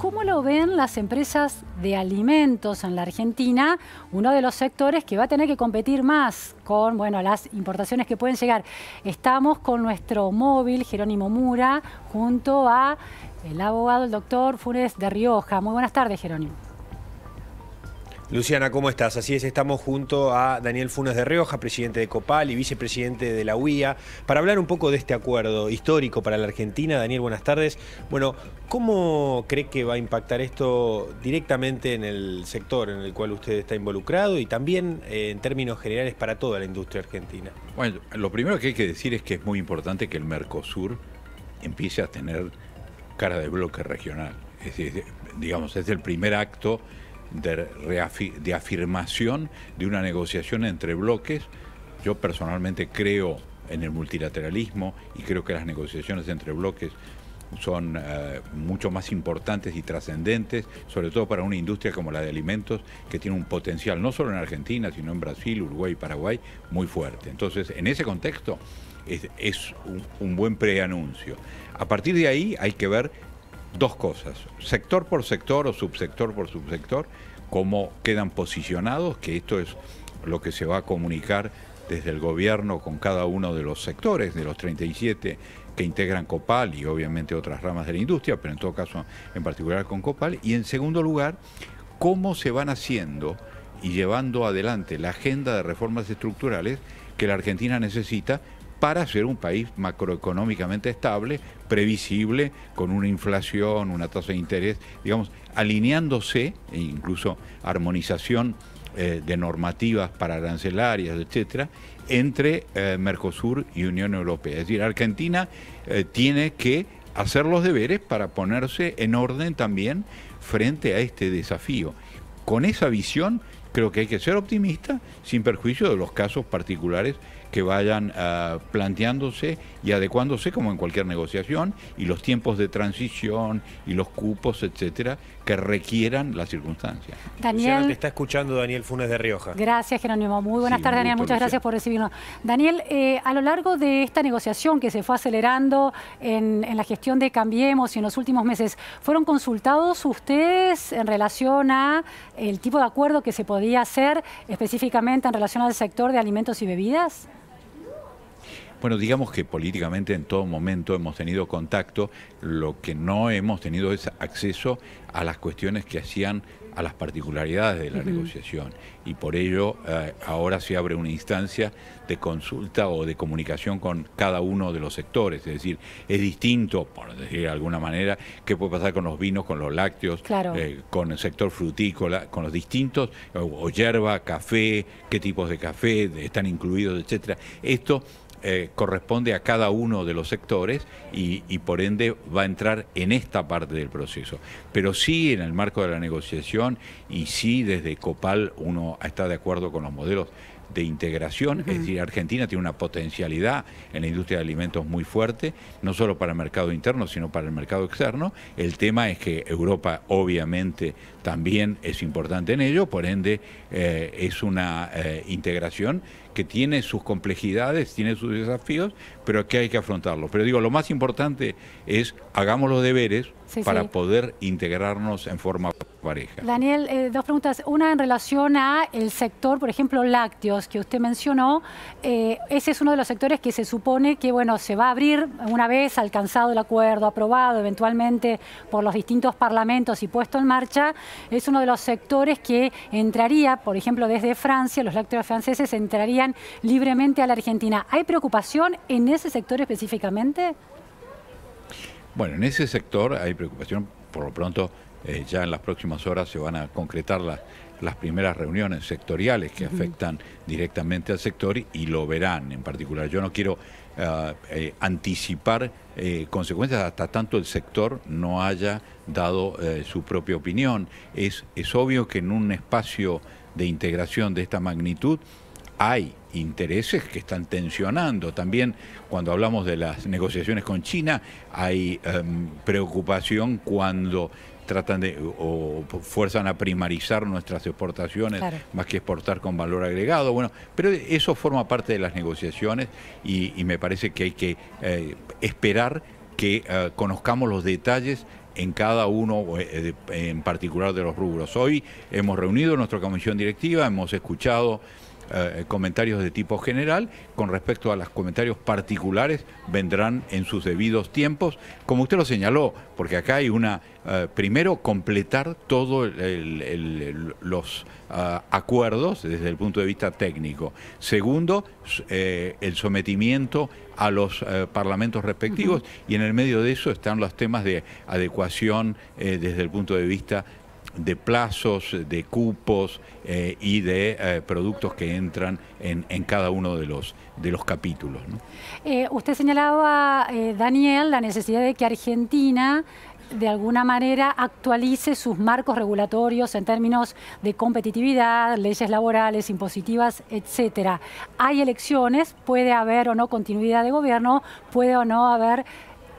¿Cómo lo ven las empresas de alimentos en la Argentina? Uno de los sectores que va a tener que competir más con bueno, las importaciones que pueden llegar. Estamos con nuestro móvil, Jerónimo Mura, junto a el abogado, el doctor Funes de Rioja. Muy buenas tardes, Jerónimo. Luciana, ¿cómo estás? Así es, estamos junto a Daniel Funes de Rioja, presidente de Copal y vicepresidente de la UIA, para hablar un poco de este acuerdo histórico para la Argentina. Daniel, buenas tardes. Bueno, ¿cómo cree que va a impactar esto directamente en el sector en el cual usted está involucrado y también eh, en términos generales para toda la industria argentina? Bueno, lo primero que hay que decir es que es muy importante que el Mercosur empiece a tener cara de bloque regional. Es decir, digamos, es el primer acto de, de afirmación de una negociación entre bloques. Yo personalmente creo en el multilateralismo y creo que las negociaciones entre bloques son eh, mucho más importantes y trascendentes, sobre todo para una industria como la de alimentos, que tiene un potencial no solo en Argentina, sino en Brasil, Uruguay y Paraguay muy fuerte. Entonces, en ese contexto es, un, buen preanuncio. A partir de ahí hay que ver dos cosas, sector por sector o subsector por subsector, cómo quedan posicionados, que esto es lo que se va a comunicar desde el gobierno con cada uno de los sectores, de los 37 que integran Copal y obviamente otras ramas de la industria, pero en todo caso en particular con Copal. Y en segundo lugar, cómo se van haciendo y llevando adelante la agenda de reformas estructurales que la Argentina necesita para ser un país macroeconómicamente estable, previsible, con una inflación, una tasa de interés, digamos, alineándose e incluso armonización eh, de normativas para arancelarias, etcétera, entre eh, Mercosur y Unión Europea. Es decir, Argentina eh, tiene que hacer los deberes para ponerse en orden también frente a este desafío. Con esa visión creo que hay que ser optimista sin perjuicio de los casos particulares que vayan ah, planteándose y adecuándose como en cualquier negociación y los tiempos de transición y los cupos, etcétera, que requieran las circunstancias. Daniel. está escuchando Daniel Funes de Rioja. Gracias, Jerónimo. Muy buenas tardes, Daniel. Muchas gracias por recibirnos. Daniel, eh, a lo largo de esta negociación que se fue acelerando en, en la gestión de Cambiemos y en los últimos meses, ¿fueron consultados ustedes en relación a el tipo de acuerdo que se podía hacer específicamente en relación al sector de alimentos y bebidas? Bueno, digamos que políticamente en todo momento hemos tenido contacto, lo que no hemos tenido es acceso a las cuestiones que hacían a las particularidades de la negociación y por ello eh, ahora se abre una instancia de consulta o de comunicación con cada uno de los sectores, es decir, es distinto, por decir de alguna manera, qué puede pasar con los vinos, con los lácteos, eh, con el sector frutícola, con los distintos, o, hierba, café, qué tipos de café están incluidos, etcétera. Esto eh, corresponde a cada uno de los sectores y, y, por ende va a entrar en esta parte del proceso. Pero sí en el marco de la negociación y sí desde Copal uno está de acuerdo con los modelos de integración, es decir, Argentina tiene una potencialidad en la industria de alimentos muy fuerte, no solo para el mercado interno, sino para el mercado externo. El tema es que Europa obviamente también es importante en ello, por ende eh, es una eh, integración que tiene sus complejidades, tiene sus desafíos, pero que hay que afrontarlo. Pero digo, lo más importante es hagamos los deberes para poder integrarnos en forma pareja. Daniel, eh, dos preguntas. Una en relación a el sector, por ejemplo, lácteos, que usted mencionó. Eh, ese es uno de los sectores que se supone que, bueno, se va a abrir una vez alcanzado el acuerdo, aprobado eventualmente por los distintos parlamentos y puesto en marcha. Es uno de los sectores que entraría, por ejemplo, desde Francia, los lácteos franceses entrarían libremente a la Argentina. ¿Hay preocupación en ese sector específicamente? Bueno, en ese sector hay preocupación, por lo pronto, eh, ya en las próximas horas se van a concretar las primeras reuniones sectoriales que afectan directamente al sector y, lo verán en particular. Yo no quiero ah, eh, anticipar eh, consecuencias hasta tanto el sector no haya dado su propia opinión. Es, es obvio que en un espacio de integración de esta magnitud, hay intereses que están tensionando. También cuando hablamos de las negociaciones con China, hay em, preocupación cuando tratan de o fuerzan a primarizar nuestras exportaciones más que exportar con valor agregado. Bueno, pero eso forma parte de las negociaciones y, me parece que hay que eh, esperar que eh, conozcamos los detalles en cada uno eh, en particular de los rubros. Hoy hemos reunido nuestra comisión directiva, hemos escuchado eh, comentarios de tipo general, con respecto a los comentarios particulares vendrán en sus debidos tiempos, como usted lo señaló, porque acá hay una, eh, primero, completar todos los eh, acuerdos desde el punto de vista técnico. Segundo, el sometimiento a los parlamentos respectivos y en el medio de eso están los temas de adecuación desde el punto de vista de plazos, de cupos eh, y de eh, productos que entran en, en, cada uno de los, de los capítulos. Eh, usted señalaba, Daniel, la necesidad de que Argentina de alguna manera actualice sus marcos regulatorios en términos de competitividad, leyes laborales, impositivas, etcétera. Hay elecciones, puede haber o no continuidad de gobierno, puede o no haber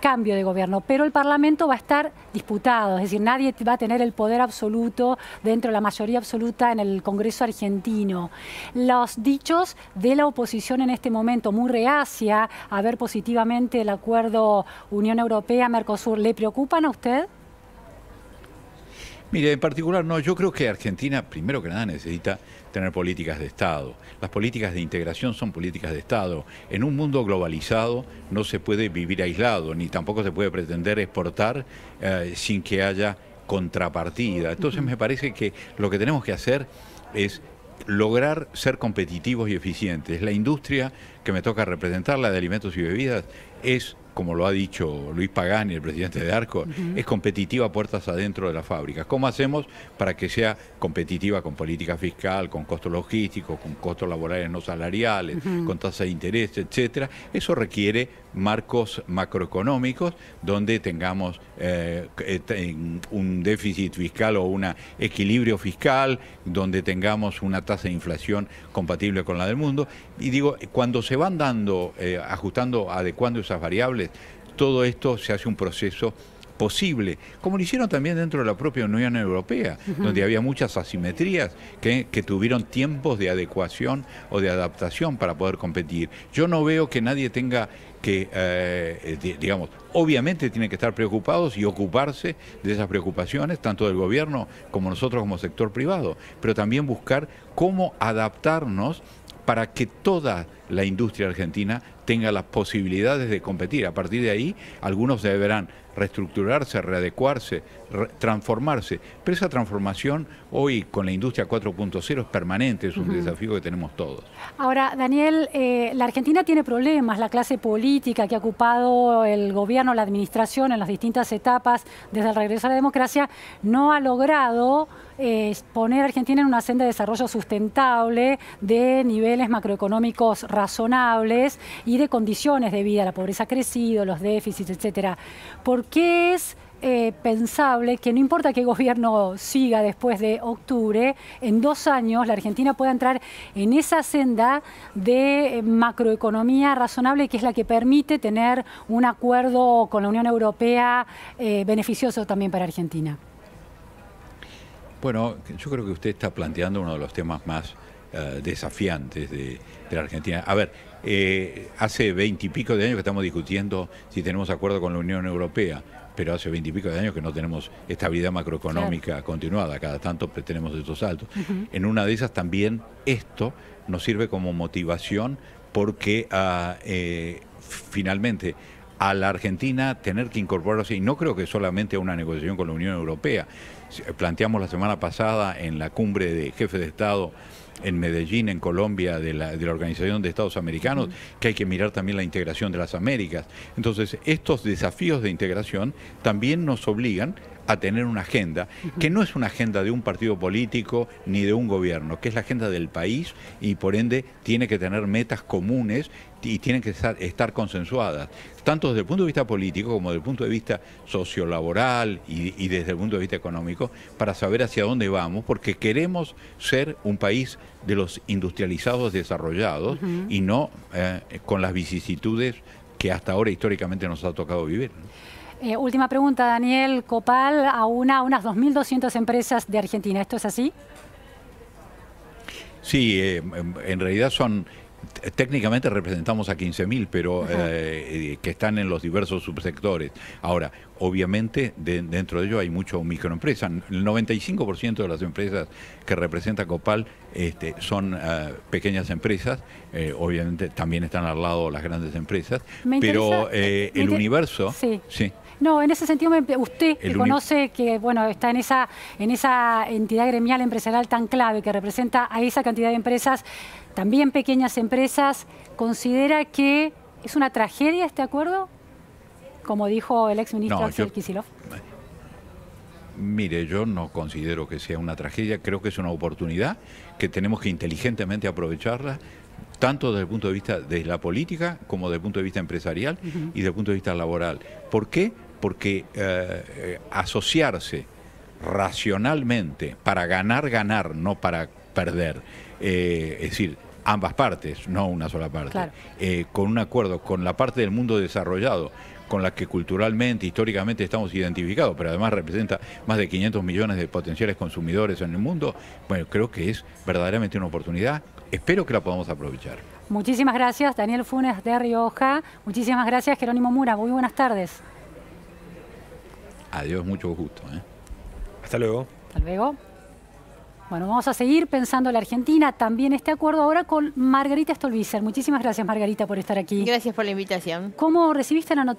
cambio de gobierno, pero el Parlamento va a estar disputado, es decir, nadie va a tener el poder absoluto dentro de la mayoría absoluta en el Congreso argentino. Los dichos de la oposición en este momento, muy reacia a ver positivamente el acuerdo Unión Europea-Mercosur, ¿le preocupan a usted? Mire, en particular no, yo creo que Argentina, primero que nada, necesita tener políticas de Estado. Las políticas de integración son políticas de Estado. En un mundo globalizado no se puede vivir aislado, ni tampoco se puede pretender exportar eh, sin que haya contrapartida. Entonces me parece que lo que tenemos que hacer es lograr ser competitivos y eficientes. La industria que me toca representar, la de alimentos y bebidas, es, como lo ha dicho Luis Pagani, el presidente de Arco, es competitiva puertas adentro de las fábricas. ¿Cómo hacemos para que sea competitiva con política fiscal, con costos logísticos, con costos laborales no salariales, con tasa de interés, etcétera? Eso requiere marcos macroeconómicos donde tengamos eh, un déficit fiscal o un equilibrio fiscal, donde tengamos una tasa de inflación compatible con la del mundo. Y digo, cuando se van dando, eh, ajustando, adecuando variables, todo esto se hace un proceso posible, como lo hicieron también dentro de la propia Unión Europea, donde había muchas asimetrías que, tuvieron tiempos de adecuación o de adaptación para poder competir. Yo no veo que nadie tenga que, eh, digamos, obviamente tienen que estar preocupados y ocuparse de esas preocupaciones, tanto del gobierno como nosotros como sector privado, pero también buscar cómo adaptarnos para que todas la industria argentina tenga las posibilidades de competir. A partir de ahí, algunos deberán reestructurarse, readecuarse, transformarse. Pero esa transformación hoy con la industria 4.0 es permanente, es un desafío que tenemos todos. Ahora, Daniel, eh, la Argentina tiene problemas, la clase política que ha ocupado el gobierno, la administración en las distintas etapas desde el regreso a la democracia, no ha logrado eh, poner a Argentina en una senda de desarrollo sustentable de niveles macroeconómicos razonables y de condiciones de vida, la pobreza ha crecido, los déficits, etcétera. ¿Por qué es eh, pensable que no importa qué gobierno siga después de octubre, en dos años la Argentina pueda entrar en esa senda de eh, macroeconomía razonable que es la que permite tener un acuerdo con la Unión Europea eh, beneficioso también para Argentina? Bueno, yo creo que usted está planteando uno de los temas más eh, desafiantes de, la Argentina. A ver, eh, hace veintipico de años que estamos discutiendo si tenemos acuerdo con la Unión Europea, pero hace veintipico de años que no tenemos estabilidad macroeconómica continuada, cada tanto tenemos estos saltos. En una de esas también esto nos sirve como motivación porque ah, eh, finalmente a la Argentina tener que incorporarse, y no creo que solamente a una negociación con la Unión Europea. Eh, planteamos la semana pasada en la cumbre de jefes de Estado en Medellín, en Colombia, de la, de la Organización de Estados Americanos, que hay que mirar también la integración de las Américas. Entonces, estos desafíos de integración también nos obligan a tener una agenda, que no es una agenda de un partido político ni de un gobierno, que es la agenda del país y por ende tiene que tener metas comunes y tienen que estar, consensuadas, tanto desde el punto de vista político como desde el punto de vista sociolaboral y, desde el punto de vista económico, para saber hacia dónde vamos, porque queremos ser un país de los industrializados desarrollados y no eh, con las vicisitudes que hasta ahora históricamente nos ha tocado vivir. Eh, última pregunta, Daniel. Copal a una, unas 2.200 empresas de Argentina. ¿Esto es así? Sí, eh, en realidad son Técnicamente representamos a 15.000, pero eh, que están en los diversos subsectores. Ahora, obviamente dentro de ello hay mucho microempresa. El 95% de las empresas que representa Copal este, son pequeñas empresas. obviamente también están al lado las grandes empresas. pero el universo... sí no, en ese sentido, usted que conoce que bueno está en esa, en esa entidad gremial empresarial tan clave que representa a esa cantidad de empresas, también pequeñas empresas, ¿considera que es una tragedia este acuerdo? Como dijo el ex ministro Axel Mire, yo no considero que sea una tragedia, creo que es una oportunidad que tenemos que inteligentemente aprovecharla, tanto desde el punto de vista de la política como desde el punto de vista empresarial y desde el punto de vista laboral. ¿Por qué? porque eh, eh, asociarse racionalmente para ganar, ganar, no para perder, eh, es decir, ambas partes, no una sola parte, con un acuerdo con la parte del mundo desarrollado, con la que culturalmente, históricamente estamos identificados, pero además representa más de 500 millones de potenciales consumidores en el mundo, bueno, creo que es verdaderamente una oportunidad, espero que la podamos aprovechar. Muchísimas gracias, Daniel Funes de Rioja, muchísimas gracias, Jerónimo Mura, muy buenas tardes. Adiós, mucho gusto. ¿eh? Hasta luego. Hasta luego. Bueno, vamos a seguir pensando en la Argentina. También este acuerdo ahora con Margarita Stolbizer. Muchísimas gracias, Margarita, por estar aquí. Gracias por la invitación. ¿Cómo recibiste la noticia?